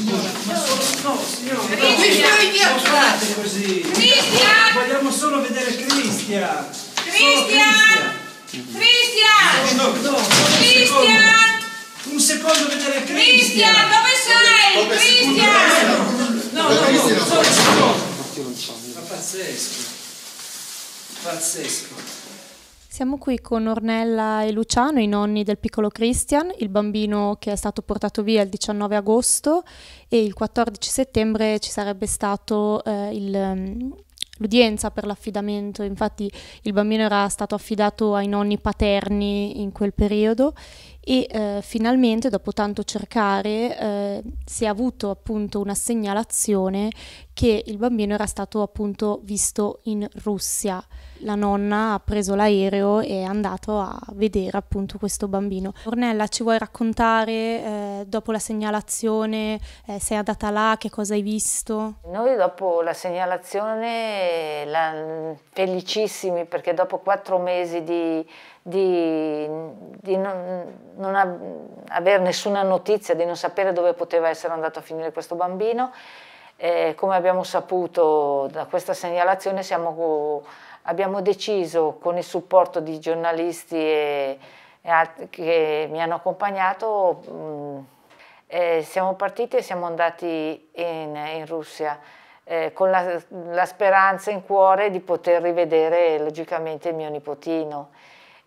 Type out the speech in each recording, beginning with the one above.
signora, ma solo, no, signora, Cristian! non fate così! Cristian! Vogliamo solo vedere Cristian! Cristian! Cristian! No, no, Cristian! Un secondo vedere Cristian! Cristian, dove sei? Cristian! No, no, no, solo un secondo! Ma pazzesco! Pazzesco! Siamo qui con Ornella e Luciano, i nonni del piccolo Christian, il bambino che è stato portato via il 19 agosto e il 14 settembre ci sarebbe stato eh, il, mm, l'udienza per l'affidamento, infatti il bambino era stato affidato ai nonni paterni in quel periodo e eh, finalmente dopo tanto cercare eh, si è avuto appunto una segnalazione che il bambino era stato appunto visto in Russia. La nonna ha preso l'aereo e è andato a vedere appunto questo bambino. Ornella, ci vuoi raccontare eh, dopo la segnalazione, eh, sei andata là, che cosa hai visto? Noi dopo la segnalazione la, felicissimi perché dopo quattro mesi di di, di non, non ab- avere nessuna notizia, di non sapere dove poteva essere andato a finire questo bambino. Eh, come abbiamo saputo da questa segnalazione siamo, abbiamo deciso con il supporto di giornalisti e, e altri che mi hanno accompagnato, mh, mm, eh, siamo partiti e siamo andati in, in Russia. Eh, con la, la speranza in cuore di poter rivedere logicamente mio nipotino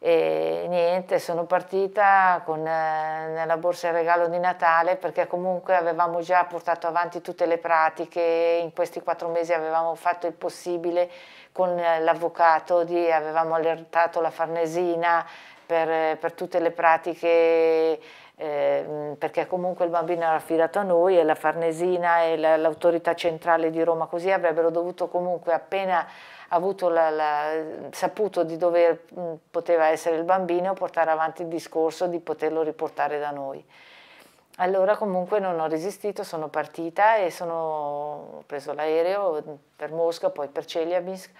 e niente, sono partita con, eh, nella borsa il regalo di Natale perché comunque avevamo già portato avanti tutte le pratiche, in questi quattro mesi avevamo fatto il possibile con eh, l'avvocato, avevamo allertato la Farnesina per, eh, per tutte le pratiche eh, mm, perché comunque il bambino era affidato a noi e la Farnesina e l'autorità centrale di Roma così avrebbero dovuto comunque appena avuto la, la, saputo di dove mm, poteva essere il bambino portare avanti il discorso di poterlo riportare da noi. Allora comunque non ho resistito, sono partita e sono, ho preso l'aereo per Mosca, poi per Celiabinsk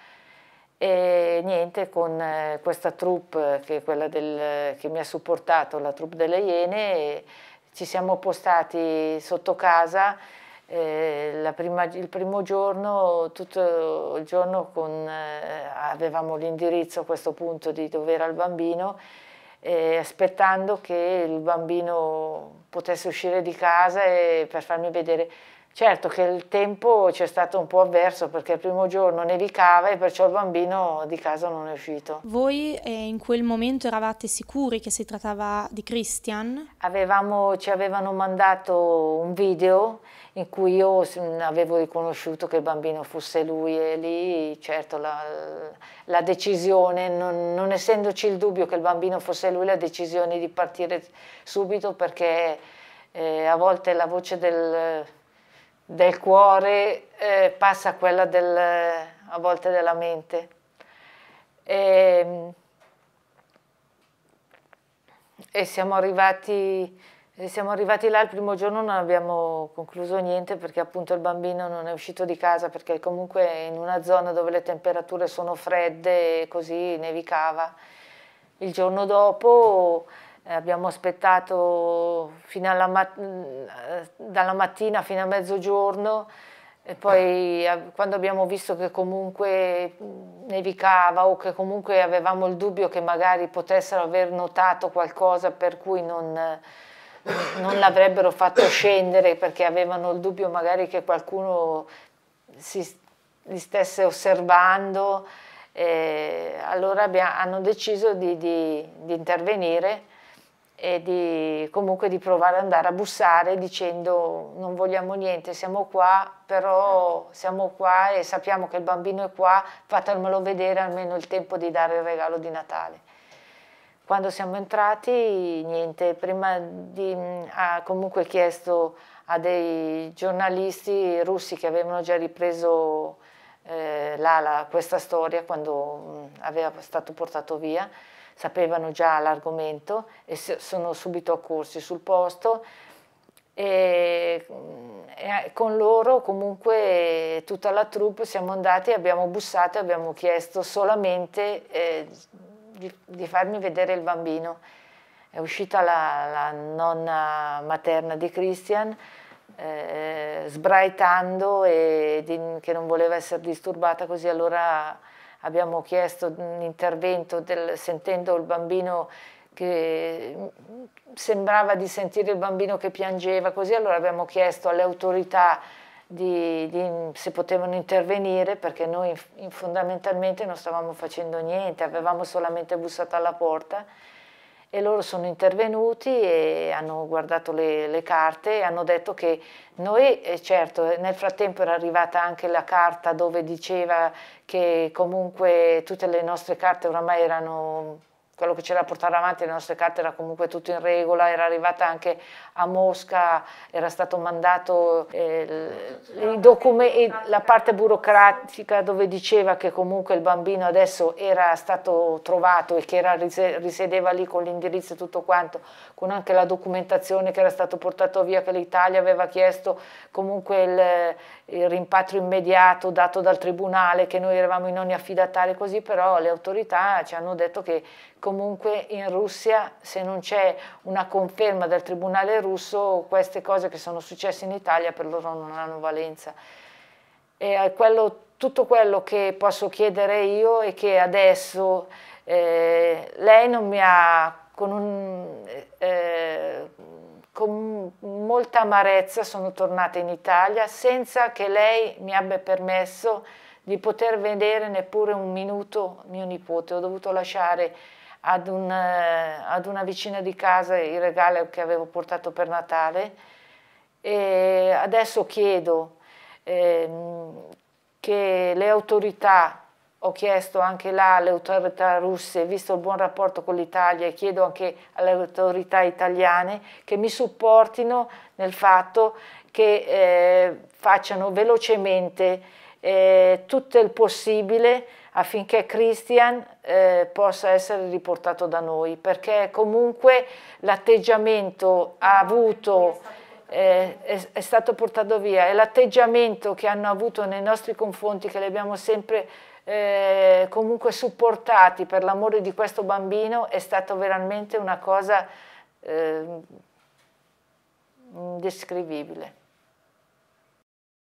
e niente con eh, questa troupe eh, che è quella del, eh, che mi ha supportato, la troupe delle Iene, ci siamo postati sotto casa eh, prima, il primo giorno, tutto il giorno con, eh, avevamo l'indirizzo a questo punto di dove era il bambino, eh, aspettando che il bambino potesse uscire di casa e, per farmi vedere Certo che il tempo c'è stato un po' avverso perché il primo giorno nevicava e perciò il bambino di casa non è uscito. Voi eh, in quel momento eravate sicuri che si trattava di Christian? Avevamo, ci avevano mandato un video in cui io avevo riconosciuto che il bambino fosse lui e lì certo la, la decisione, non, non essendoci il dubbio che il bambino fosse lui, la decisione di partire subito perché eh, a volte la voce del del cuore eh, passa a quella del, a volte della mente. E, ehm, e siamo, arrivati, siamo arrivati, là il primo giorno, non abbiamo concluso niente perché appunto il bambino non è uscito di casa perché comunque è in una zona dove le temperature sono fredde e così nevicava. Il giorno dopo eh, abbiamo aspettato mat mm, eh, dalla mattina fino a mezzogiorno e poi eh, quando abbiamo visto che comunque mm, nevicava o che comunque avevamo il dubbio che magari potessero aver notato qualcosa per cui non, non l'avrebbero fatto scendere perché avevano il dubbio magari che qualcuno si, li stesse osservando, eh, allora abbiamo, hanno deciso di, di, di intervenire e di, comunque di provare ad andare a bussare dicendo non vogliamo niente, siamo qua, però siamo qua e sappiamo che il bambino è qua, fatemelo vedere almeno il tempo di dare il regalo di Natale. Quando siamo entrati, niente, prima di, mm, ha comunque chiesto a dei giornalisti russi che avevano già ripreso eh, la, questa storia quando mh, mm, aveva stato portato via, sapevano già l'argomento e sono subito accorsi sul posto e, mm, e con loro comunque tutta la troupe siamo andati, abbiamo bussato e abbiamo chiesto solamente eh, di, di, farmi vedere il bambino. È uscita la, la nonna materna di Christian eh, sbraitando e di, che non voleva essere disturbata così allora abbiamo chiesto un intervento del, sentendo il bambino che mm, sembrava di sentire il bambino che piangeva, così allora abbiamo chiesto alle autorità di, di, se potevano intervenire perché noi fondamentalmente non stavamo facendo niente, avevamo solamente bussato alla porta e loro sono intervenuti e hanno guardato le, le carte e hanno detto che noi, eh, certo, eh, nel frattempo era arrivata anche la carta dove diceva che comunque tutte le nostre carte oramai erano quello che c'era da portare avanti, le nostre carte era comunque tutto in regola, era arrivata anche a Mosca, era stato mandato eh, la parte burocratica dove diceva che comunque il bambino adesso era stato trovato e che era, risiedeva lì con l'indirizzo e tutto quanto, con anche la documentazione che era stato portato via, che l'Italia aveva chiesto comunque il, il rimpatrio immediato dato dal tribunale, che noi eravamo i nonni affidatari così, però le autorità ci hanno detto che comunque comunque in Russia se non c'è una conferma dal tribunale russo queste cose che sono successe in Italia per loro non hanno valenza. Eh, quello, tutto quello che posso chiedere io è che adesso eh, lei non mi ha con, un, eh, con molta amarezza sono tornata in Italia senza che lei mi abbia permesso di poter vedere neppure un minuto mio nipote. Ho dovuto lasciare ad, un, eh, ad una vicina di casa il regalo che avevo portato per Natale e adesso chiedo eh, che le autorità ho chiesto anche là alle autorità russe, visto il buon rapporto con l'Italia, e chiedo anche alle autorità italiane che mi supportino nel fatto che eh, facciano velocemente eh, tutto il possibile affinché Christian eh, possa essere riportato da noi, perché comunque l'atteggiamento ha avuto, eh, è, è, stato portato via, e l'atteggiamento che hanno avuto nei nostri confronti, che li abbiamo sempre eh, comunque supportati per l'amore di questo bambino, è stato veramente una cosa ehm, indescrivibile.